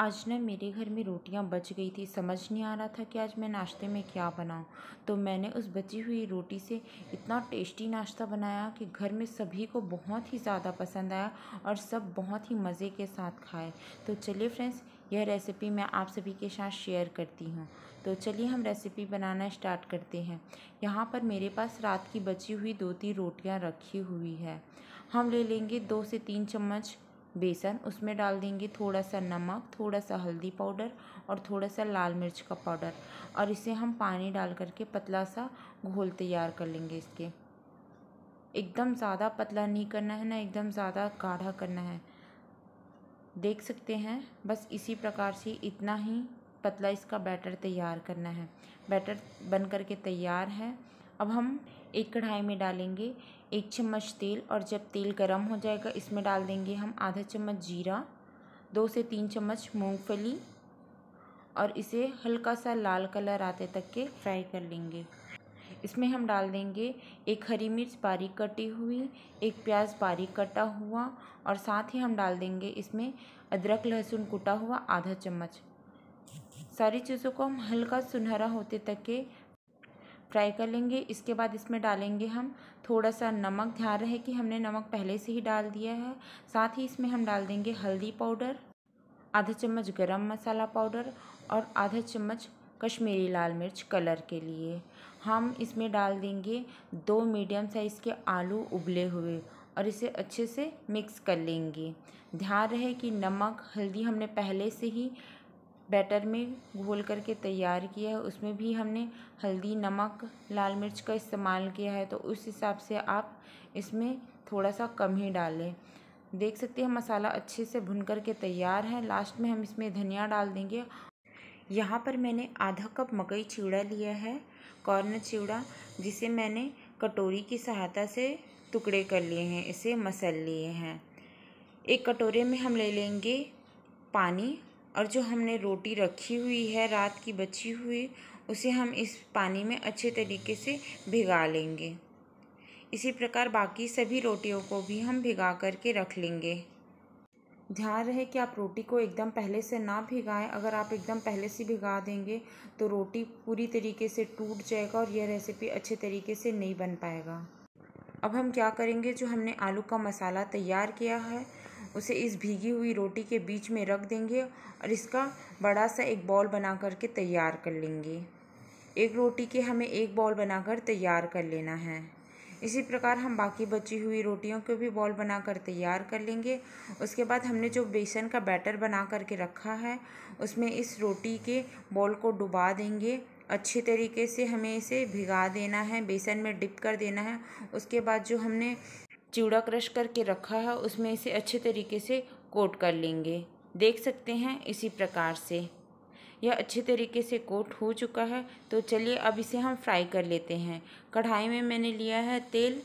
आज ना मेरे घर में रोटियां बच गई थी समझ नहीं आ रहा था कि आज मैं नाश्ते में क्या बनाऊं तो मैंने उस बची हुई रोटी से इतना टेस्टी नाश्ता बनाया कि घर में सभी को बहुत ही ज़्यादा पसंद आया और सब बहुत ही मज़े के साथ खाए तो चलिए फ्रेंड्स यह रेसिपी मैं आप सभी के साथ शेयर करती हूँ तो चलिए हम रेसिपी बनाना स्टार्ट करते हैं यहाँ पर मेरे पास रात की बची हुई दो तीन रोटियाँ रखी हुई है हम ले लेंगे दो से तीन चम्मच बेसन उसमें डाल देंगे थोड़ा सा नमक थोड़ा सा हल्दी पाउडर और थोड़ा सा लाल मिर्च का पाउडर और इसे हम पानी डाल करके पतला सा घोल तैयार कर लेंगे इसके एकदम ज़्यादा पतला नहीं करना है ना एकदम ज़्यादा गाढ़ा करना है देख सकते हैं बस इसी प्रकार से इतना ही पतला इसका बैटर तैयार करना है बैटर बन करके तैयार है अब हम एक कढ़ाई में डालेंगे एक चम्मच तेल और जब तेल गरम हो जाएगा इसमें डाल देंगे हम आधा चम्मच जीरा दो से तीन चम्मच मूंगफली और इसे हल्का सा लाल कलर आते तक के फ्राई कर लेंगे इसमें हम डाल देंगे एक हरी मिर्च बारीक कटी हुई एक प्याज बारीक कटा हुआ और साथ ही हम डाल देंगे इसमें अदरक लहसुन कुटा हुआ आधा चम्मच सारी चीज़ों को हम हल्का सुनहरा होते तक के फ्राई कर लेंगे इसके बाद इसमें डालेंगे हम थोड़ा सा नमक ध्यान रहे कि हमने नमक पहले से ही डाल दिया है साथ ही इसमें हम डाल देंगे हल्दी पाउडर आधा चम्मच गरम मसाला पाउडर और आधा चम्मच कश्मीरी लाल मिर्च कलर के लिए हम इसमें डाल देंगे दो मीडियम साइज़ के आलू उबले हुए और इसे अच्छे से मिक्स कर लेंगे ध्यान रहे कि नमक हल्दी हमने पहले से ही बैटर में घोल करके तैयार किया है उसमें भी हमने हल्दी नमक लाल मिर्च का इस्तेमाल किया है तो उस हिसाब से आप इसमें थोड़ा सा कम ही डालें देख सकते हैं मसाला अच्छे से भुन करके तैयार है लास्ट में हम इसमें धनिया डाल देंगे यहाँ पर मैंने आधा कप मकई चिवड़ा लिया है कॉर्न चिवड़ा जिसे मैंने कटोरी की सहायता से टुकड़े कर लिए हैं इसे मसल लिए हैं एक कटोरे में हम ले लेंगे पानी और जो हमने रोटी रखी हुई है रात की बची हुई उसे हम इस पानी में अच्छे तरीके से भिगा लेंगे इसी प्रकार बाकी सभी रोटियों को भी हम भिगा करके रख लेंगे ध्यान रहे कि आप रोटी को एकदम पहले से ना भिगाएं अगर आप एकदम पहले से भिगा देंगे तो रोटी पूरी तरीके से टूट जाएगा और यह रेसिपी अच्छे तरीके से नहीं बन पाएगा अब हम क्या करेंगे जो हमने आलू का मसाला तैयार किया है उसे इस भीगी हुई रोटी के बीच में रख देंगे और इसका बड़ा सा एक बॉल बना करके तैयार कर लेंगे एक रोटी के हमें एक बॉल बनाकर तैयार कर लेना है इसी प्रकार हम बाकी बची हुई रोटियों को भी बॉल बनाकर तैयार कर लेंगे उसके बाद हमने जो बेसन का बैटर बना करके रखा है उसमें इस रोटी के बॉल को डुबा देंगे अच्छी तरीके से हमें इसे भिगा देना है बेसन में डिप कर देना है उसके बाद जो हमने चूड़ा क्रश करके रखा है उसमें इसे अच्छे तरीके से कोट कर लेंगे देख सकते हैं इसी प्रकार से यह अच्छे तरीके से कोट हो चुका है तो चलिए अब इसे हम फ्राई कर लेते हैं कढ़ाई में मैंने लिया है तेल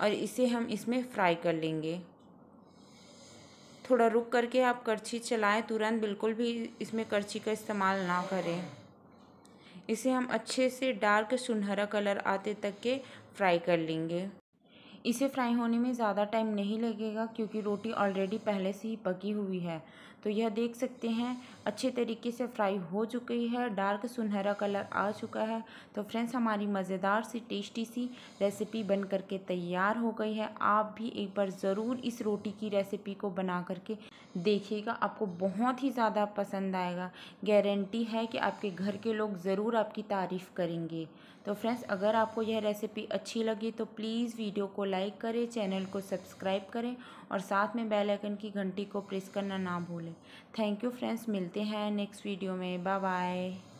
और इसे हम इसमें फ्राई कर लेंगे थोड़ा रुक करके आप करछी चलाएं तुरंत बिल्कुल भी इसमें करछी का इस्तेमाल ना करें इसे हम अच्छे से डार्क सुनहरा कलर आते तक के फ्राई कर लेंगे इसे फ्राई होने में ज़्यादा टाइम नहीं लगेगा क्योंकि रोटी ऑलरेडी पहले से ही पकी हुई है तो यह देख सकते हैं अच्छे तरीके से फ्राई हो चुकी है डार्क सुनहरा कलर आ चुका है तो फ्रेंड्स हमारी मज़ेदार सी टेस्टी सी रेसिपी बन करके तैयार हो गई है आप भी एक बार ज़रूर इस रोटी की रेसिपी को बना करके देखिएगा आपको बहुत ही ज़्यादा पसंद आएगा गारंटी है कि आपके घर के लोग ज़रूर आपकी तारीफ़ करेंगे तो फ्रेंड्स अगर आपको यह रेसिपी अच्छी लगी तो प्लीज़ वीडियो को लाइक करें चैनल को सब्सक्राइब करें और साथ में बेल आइकन की घंटी को प्रेस करना ना भूलें थैंक यू फ्रेंड्स मिलते हैं नेक्स्ट वीडियो में बाय बाय